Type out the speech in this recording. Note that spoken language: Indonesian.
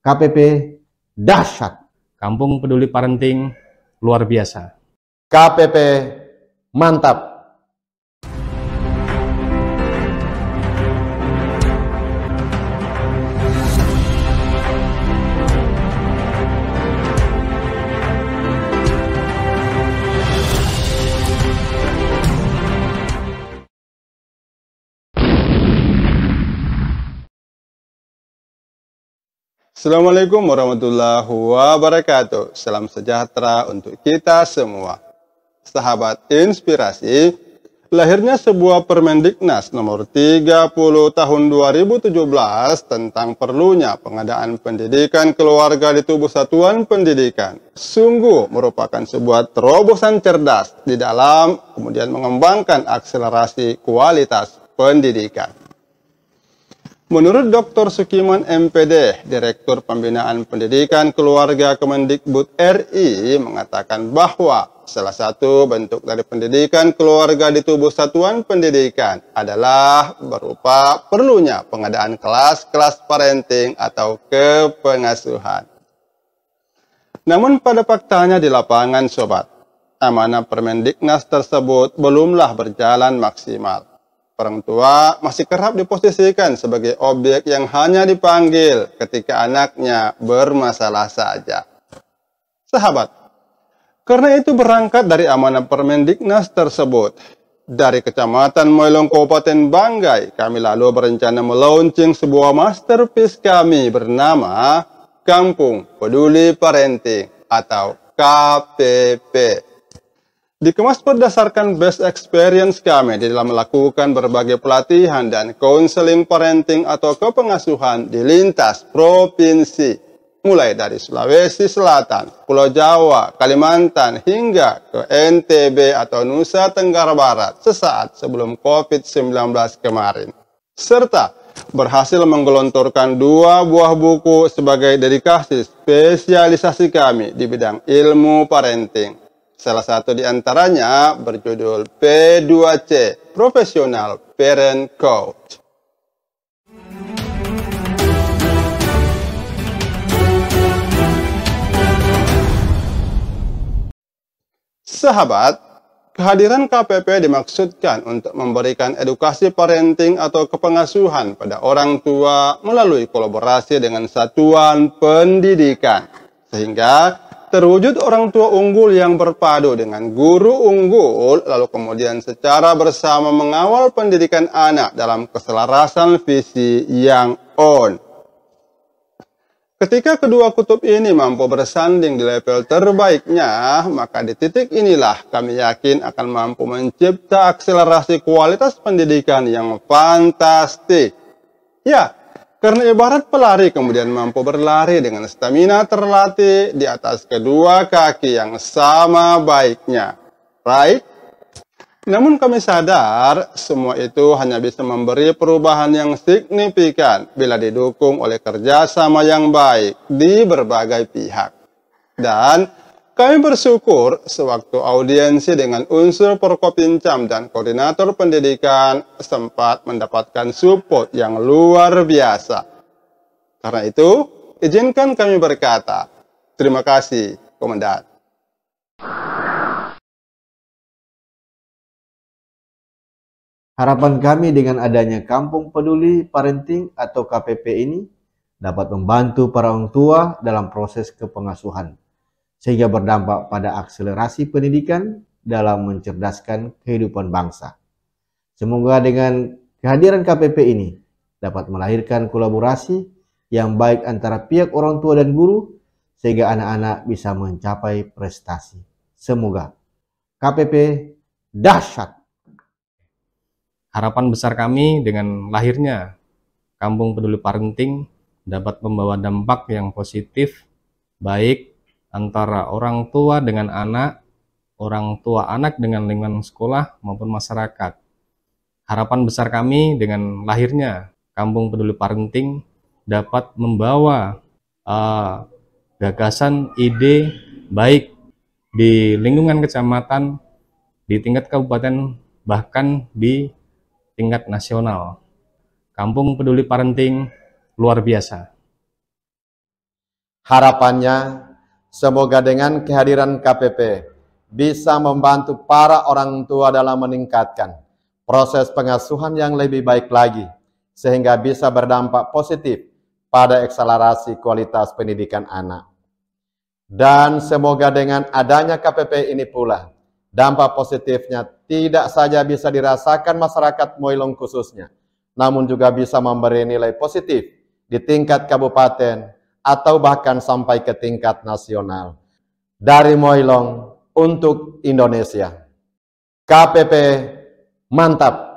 KPP dahsyat. Kampung Peduli Parenting luar biasa. KPP mantap. Assalamualaikum warahmatullahi wabarakatuh. Salam sejahtera untuk kita semua. Sahabat inspirasi, lahirnya sebuah Permendiknas nomor 30 tahun 2017 tentang perlunya pengadaan pendidikan keluarga di tubuh satuan pendidikan. Sungguh merupakan sebuah terobosan cerdas di dalam kemudian mengembangkan akselerasi kualitas pendidikan. Menurut Dr. Sukiman MPD, Direktur Pembinaan Pendidikan Keluarga Kemendikbud RI mengatakan bahwa salah satu bentuk dari pendidikan keluarga di tubuh satuan pendidikan adalah berupa perlunya pengadaan kelas-kelas parenting atau kepengasuhan. Namun pada faktanya di lapangan sobat, amanah Permendiknas tersebut belumlah berjalan maksimal. Orang tua masih kerap diposisikan sebagai objek yang hanya dipanggil ketika anaknya bermasalah saja. Sahabat, karena itu berangkat dari amanah Permendiknas tersebut. Dari Kecamatan Moilong Kabupaten Banggai, kami lalu berencana meluncing sebuah masterpiece kami bernama Kampung Peduli Parenting atau KPP dikemas berdasarkan best experience kami di dalam melakukan berbagai pelatihan dan counseling parenting atau kepengasuhan di lintas provinsi, mulai dari Sulawesi Selatan, Pulau Jawa, Kalimantan, hingga ke NTB atau Nusa Tenggara Barat sesaat sebelum COVID-19 kemarin. Serta berhasil menggelontorkan dua buah buku sebagai dedikasi spesialisasi kami di bidang ilmu parenting Salah satu di antaranya berjudul P2C, Professional Parent Coach. Sahabat, kehadiran KPP dimaksudkan untuk memberikan edukasi parenting atau kepengasuhan pada orang tua melalui kolaborasi dengan satuan pendidikan. Sehingga terwujud orang tua unggul yang berpadu dengan guru unggul, lalu kemudian secara bersama mengawal pendidikan anak dalam keselarasan visi yang on. Ketika kedua kutub ini mampu bersanding di level terbaiknya, maka di titik inilah kami yakin akan mampu mencipta akselerasi kualitas pendidikan yang fantastik. Ya, karena ibarat pelari kemudian mampu berlari dengan stamina terlatih di atas kedua kaki yang sama baiknya. Right? Namun kami sadar semua itu hanya bisa memberi perubahan yang signifikan bila didukung oleh kerjasama yang baik di berbagai pihak. Dan kami bersyukur sewaktu audiensi dengan unsur perkopincam dan koordinator pendidikan sempat mendapatkan support yang luar biasa. Karena itu, izinkan kami berkata, terima kasih, Komandan. Harapan kami dengan adanya Kampung Peduli Parenting atau KPP ini dapat membantu para orang tua dalam proses kepengasuhan sehingga berdampak pada akselerasi pendidikan dalam mencerdaskan kehidupan bangsa. Semoga dengan kehadiran KPP ini dapat melahirkan kolaborasi yang baik antara pihak orang tua dan guru sehingga anak-anak bisa mencapai prestasi. Semoga KPP dahsyat. Harapan besar kami dengan lahirnya Kampung Peduli Parenting dapat membawa dampak yang positif, baik antara orang tua dengan anak, orang tua anak dengan lingkungan sekolah maupun masyarakat. Harapan besar kami dengan lahirnya Kampung Peduli Parenting dapat membawa uh, gagasan, ide baik di lingkungan kecamatan, di tingkat kabupaten, bahkan di tingkat nasional. Kampung Peduli Parenting luar biasa. Harapannya Semoga dengan kehadiran KPP bisa membantu para orang tua dalam meningkatkan proses pengasuhan yang lebih baik lagi, sehingga bisa berdampak positif pada akselerasi kualitas pendidikan anak. Dan semoga dengan adanya KPP ini pula, dampak positifnya tidak saja bisa dirasakan masyarakat Moilong khususnya, namun juga bisa memberi nilai positif di tingkat kabupaten, atau bahkan sampai ke tingkat nasional. Dari Moilong untuk Indonesia. KPP mantap.